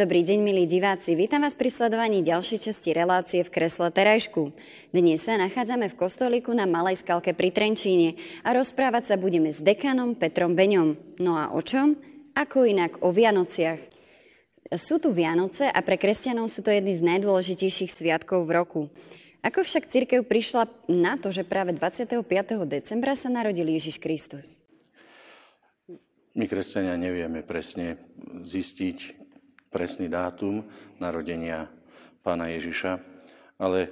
Dobrý deň, milí diváci. Vítam vás pri sledovaní ďalšej časti relácie v kresle terajšku. Dnes sa nachádzame v kostolíku na Malej skalke pri Trenčíne a rozprávať sa budeme s dekanom Petrom Beňom. No a o čom? Ako inak o Vianociach. Sú tu Vianoce a pre kresťanov sú to jedny z najdôležitejších sviatkov v roku. Ako však církev prišla na to, že práve 25. decembra sa narodil Ježiš Kristus? My, kresťania, nevieme presne zistiť, presný dátum narodenia pána Ježiša, ale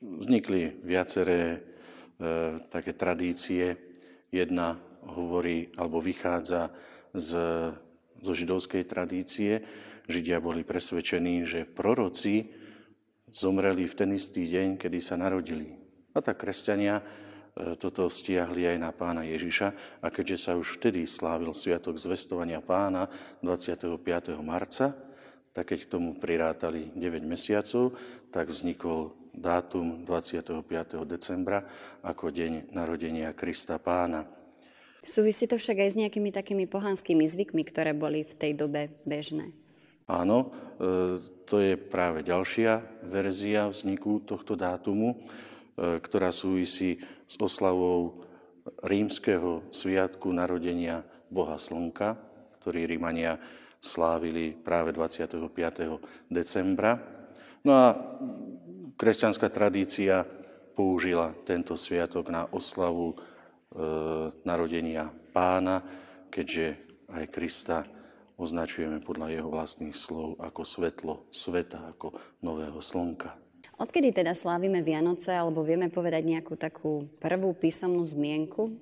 vznikli viaceré e, také tradície. Jedna hovorí alebo vychádza z, zo židovskej tradície. Židia boli presvedčení, že proroci zomreli v ten istý deň, kedy sa narodili. A tak kresťania E, toto stiahli aj na pána Ježiša a keďže sa už vtedy slávil Sviatok zvestovania pána 25. marca, tak keď k tomu prirátali 9 mesiacov, tak vznikol dátum 25. decembra ako deň narodenia Krista pána. Súvisí to však aj s nejakými takými pohanskými zvykmi, ktoré boli v tej dobe bežné. Áno, e, to je práve ďalšia verzia vzniku tohto dátumu E, ktorá súvisí s oslavou rímskeho sviatku narodenia Boha Slnka, ktorý Rímania slávili práve 25. decembra. No a kresťanská tradícia použila tento sviatok na oslavu e, narodenia pána, keďže aj Krista označujeme podľa jeho vlastných slov ako svetlo sveta, ako nového slnka. Odkedy teda slávime Vianoce, alebo vieme povedať nejakú takú prvú písomnú zmienku?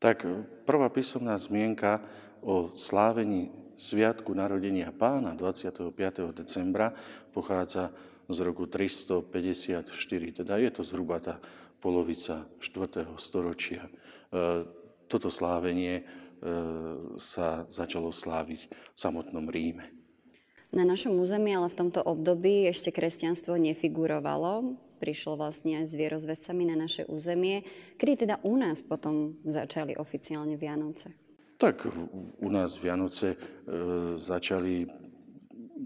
Tak prvá písomná zmienka o slávení Sviatku narodenia pána 25. decembra pochádza z roku 354, teda je to zhruba tá polovica 4. storočia. E, toto slávenie e, sa začalo sláviť v samotnom Ríme. Na našom území ale v tomto období ešte kresťanstvo nefigurovalo, prišlo vlastne aj s vierozvedcami na naše územie. Kedy teda u nás potom začali oficiálne Vianoce? Tak u nás Vianoce e, začali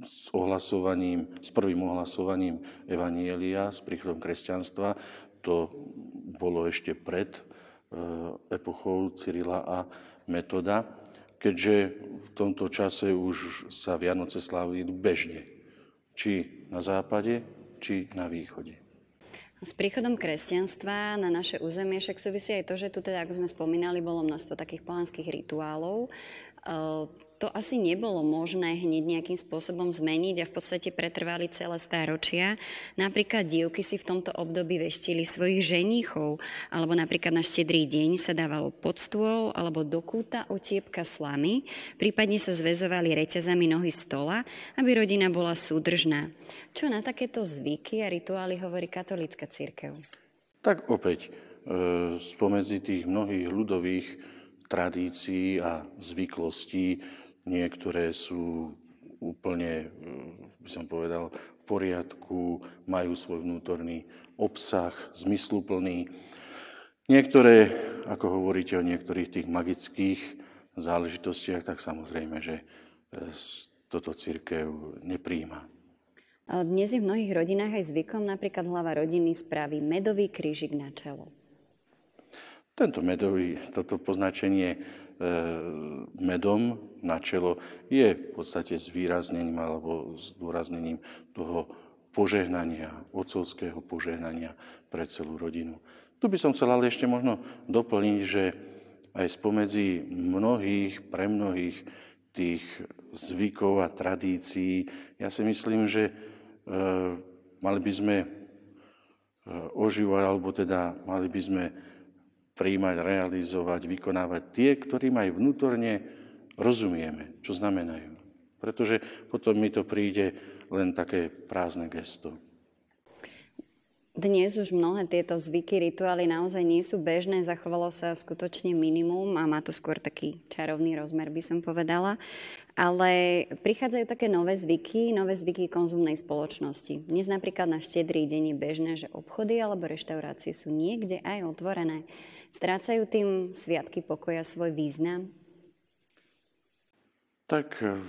s ohlasovaním, s prvým ohlasovaním Evanielia, s príchodom kresťanstva. To bolo ešte pred e, epochou Cyrila a Metoda keďže v tomto čase už sa Vianoce slávajú bežne, či na západe, či na východe. S príchodom kresťanstva na naše územie však súvisí aj to, že tu teda, ako sme spomínali, bolo množstvo takých pohanských rituálov, Eh, to asi nebolo možné hneď nejakým spôsobom zmeniť a v podstate pretrvali celé stáročia. Napríklad dievky si v tomto období veštili svojich ženichov, alebo napríklad na štedrý deň sa dávalo pod stôl alebo do kúta otiepka slamy, prípadne sa zväzovali reťazami nohy stola, aby rodina bola súdržná. Čo na takéto zvyky a rituály hovorí katolícka církev? Tak opäť, eh, spomedzi tých mnohých ľudových tradícií a zvyklostí. Niektoré sú úplne, eh, by som povedal, v poriadku, majú svoj vnútorný obsah, zmysluplný. Niektoré, ako hovoríte o niektorých tých magických záležitostiach, tak samozrejme, že eh, toto církev nepríjima. Dnes je v mnohých rodinách aj zvykom, napríklad hlava rodiny spraví medový krížik na čelo. Tento medový, toto označenie e, medom na čelo je v podstate zvýraznením alebo zdôraznením toho požehnania, otcovského požehnania pre celú rodinu. Tu by som chcel ale ešte možno doplniť, že aj spomedzi mnohých, pre mnohých tých zvykov a tradícií, ja si myslím, že e, mali by sme e, oživovať, alebo teda mali by sme príjmať, realizovať, vykonávať tie, ktorým aj vnútorne rozumieme, čo znamenajú. Pretože potom mi to príde len také prázdne gesto. Dnes už mnohé tieto zvyky, rituály naozaj nie sú bežné, zachovalo sa skutočne minimum a má to skôr taký čarovný rozmer, by som povedala. Ale prichádzajú také nové zvyky, nové zvyky konzumnej spoločnosti. Dnes napríklad na štedrý deň je bežné, že obchody alebo reštaurácie sú niekde aj otvorené. Strácajú tým sviatky pokoja svoj význam? Tak eh,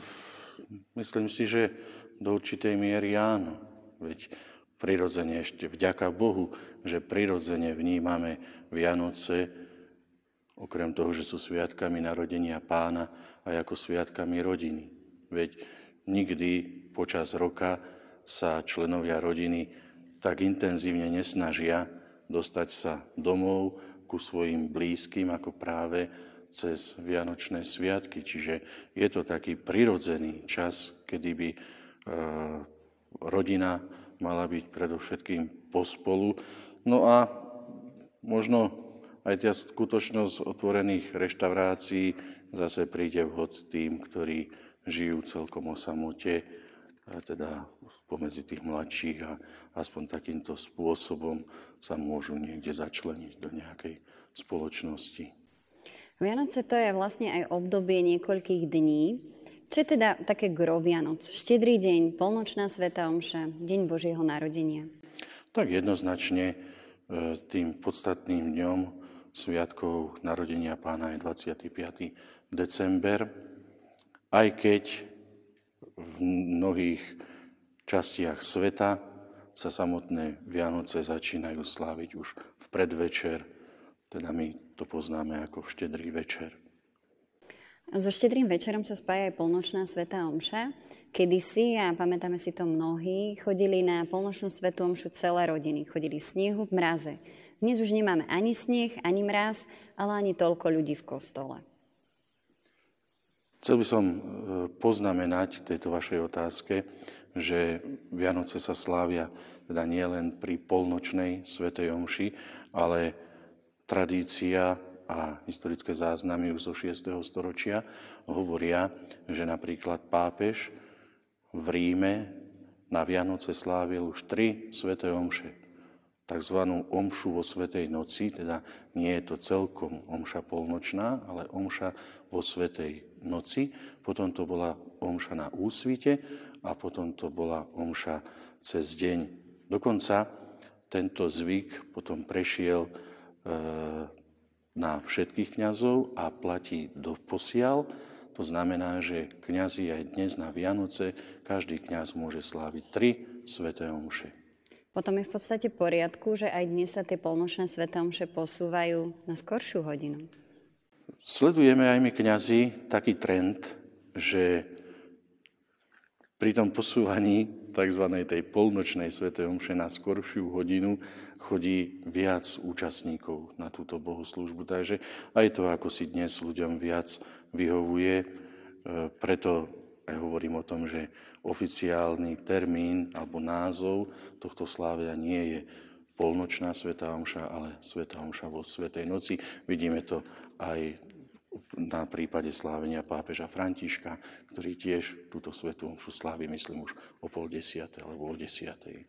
myslím si, že do určitej miery áno. Veď prirodzene ešte vďaka Bohu, že prirodzene vnímame Vianoce, okrem toho, že sú sviatkami narodenia pána a ako sviatkami rodiny. Veď nikdy počas roka sa členovia rodiny tak intenzívne nesnažia dostať sa domov ku svojim blízkym ako práve cez Vianočné sviatky. Čiže je to taký prirodzený čas, kedy by e, rodina mala byť predovšetkým pospolu. No a možno aj tá skutočnosť otvorených reštaurácií zase príde vhod tým, ktorí žijú celkom o samote, teda pomedzi tých mladších a aspoň takýmto spôsobom sa môžu niekde začleniť do nejakej spoločnosti. Vianoce to je vlastne aj obdobie niekoľkých dní. Čo je teda také gro Vianoc? Štedrý deň, polnočná sveta omša, deň Božieho narodenia. Tak jednoznačne e, tým podstatným dňom sviatkov narodenia pána je 25. december, aj keď v mnohých častiach sveta sa samotné Vianoce začínajú sláviť už v predvečer, teda my to poznáme ako v štedrý večer. So štedrým večerom sa spája aj polnočná sveta omša. Kedysi, a pamätáme si to mnohí, chodili na polnočnú svetu omšu celé rodiny. Chodili v v mraze. Dnes už nemáme ani sneh, ani mraz, ale ani toľko ľudí v kostole. Chcel by som e, poznamenať v tejto vašej otázke, že Vianoce sa slávia teda nielen pri polnočnej svetej omši, ale tradícia a historické záznamy už zo 6. storočia hovoria, že napríklad pápež v Ríme na Vianoce slávil už tri sveté omše. Takzvanú omšu vo Svetej noci, teda nie je to celkom omša polnočná, ale omša vo Svetej noci. Potom to bola omša na úsvite a potom to bola omša cez deň. Dokonca tento zvyk potom prešiel eh, na všetkých kňazov a platí do posial. To znamená, že kňazi aj dnes na Vianoce každý kňaz môže sláviť tri sveté omše. Potom je v podstate poriadku, že aj dnes sa tie polnočné sveté omše posúvajú na skoršiu hodinu. Sledujeme aj my kňazi taký trend, že pri tom posúvaní tzv. tej polnočnej svetej omše na skoršiu hodinu chodí viac účastníkov na túto bohoslužbu. Takže aj to, ako si dnes ľuďom viac vyhovuje, e, preto aj hovorím o tom, že oficiálny termín alebo názov tohto slávia nie je polnočná Sveta Omša, ale Sveta Omša vo Svetej noci. Vidíme to aj na prípade slávenia pápeža Františka, ktorý tiež túto Svetu Omšu slávi, myslím, už o pol desiatej alebo o desiatej.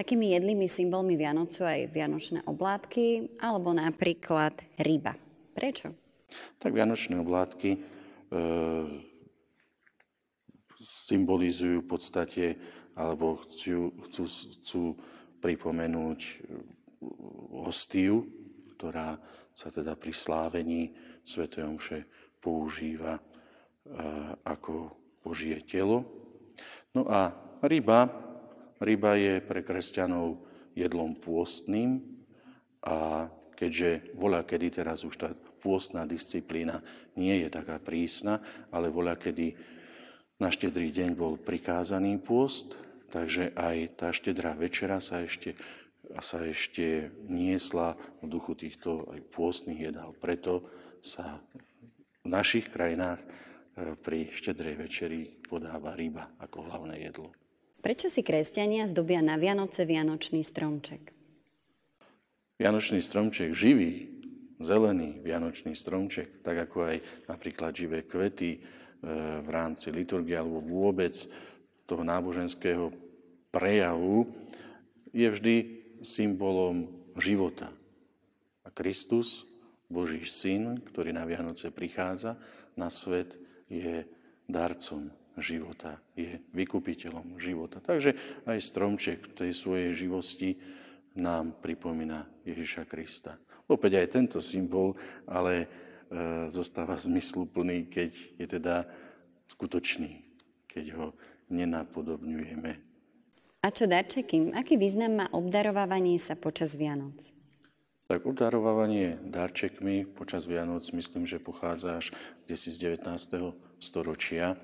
Takými jedlými symbolmi Vianoc sú aj vianočné oblátky alebo napríklad ryba. Prečo? Tak vianočné oblátky e, symbolizujú v podstate alebo chcú, chcú, chcú pripomenúť e, hostiu, ktorá sa teda pri slávení Sv. Omše používa e, ako Božie telo. No a ryba Ryba je pre kresťanov jedlom pôstnym a keďže voľa, kedy teraz už tá pôstna disciplína nie je taká prísna, ale voľa, kedy na štedrý deň bol prikázaný pôst, takže aj tá štedrá večera sa ešte, sa ešte niesla v duchu týchto aj pôstnych jedál. Preto sa v našich krajinách eh, pri štedrej večeri podáva ryba ako hlavné jedlo. Prečo si kresťania zdobia na Vianoce Vianočný stromček? Vianočný stromček živý, zelený Vianočný stromček, tak ako aj napríklad živé kvety e, v rámci liturgie alebo vôbec toho náboženského prejavu, je vždy symbolom života. A Kristus, Boží syn, ktorý na Vianoce prichádza na svet, je darcom života, je vykupiteľom života. Takže aj stromček tej svojej živosti nám pripomína Ježiša Krista. Opäť aj tento symbol, ale e, zostáva zmysluplný, keď je teda skutočný, keď ho nenapodobňujeme. A čo darčeky? Aký význam má obdarovávanie sa počas Vianoc? Tak obdarovávanie darčekmi počas Vianoc myslím, že pochádza až z 19. storočia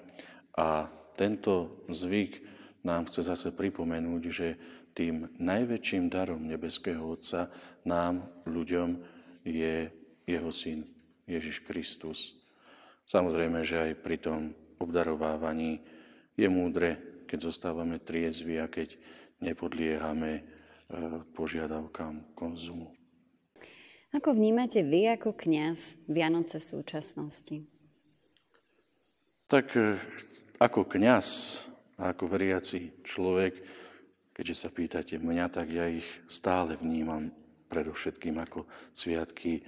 a tento zvyk nám chce zase pripomenúť, že tým najväčším darom nebeského Otca nám, ľuďom, je jeho syn, Ježiš Kristus. Samozrejme, že aj pri tom obdarovávaní je múdre, keď zostávame triezvi a keď nepodliehame e, požiadavkám konzumu. Ako vnímate vy ako kňaz Vianoce súčasnosti? Tak e, ako kňaz a ako veriaci človek, keďže sa pýtate mňa, tak ja ich stále vnímam predovšetkým ako sviatky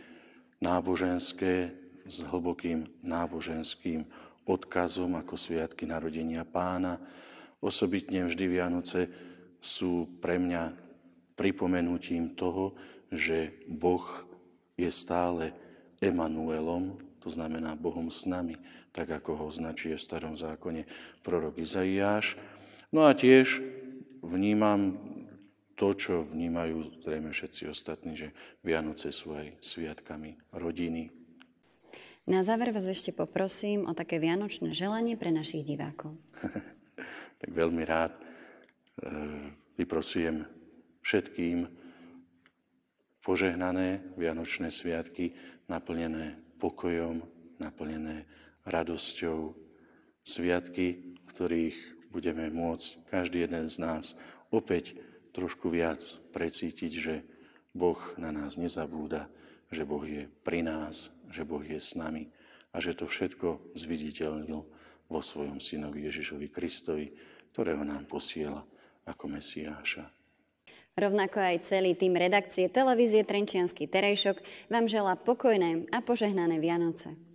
náboženské s hlbokým náboženským odkazom ako sviatky narodenia pána. Osobitne vždy Vianoce sú pre mňa pripomenutím toho, že Boh je stále Emanuelom, to znamená Bohom s nami, tak ako ho značuje v starom zákone prorok Izaiáš. No a tiež vnímam to, čo vnímajú zrejme všetci ostatní, že Vianoce sú aj sviatkami rodiny. Na záver vás ešte poprosím o také vianočné želanie pre našich divákov. tak veľmi rád e, vyprosujem všetkým požehnané vianočné sviatky naplnené pokojom, naplnené radosťou. Sviatky, v ktorých budeme môcť každý jeden z nás opäť trošku viac precítiť, že Boh na nás nezabúda, že Boh je pri nás, že Boh je s nami a že to všetko zviditeľnil vo svojom synovi Ježišovi Kristovi, ktorého nám posiela ako Mesiáša. Rovnako aj celý tým redakcie televízie Trenčiansky terejšok vám želá pokojné a požehnané Vianoce.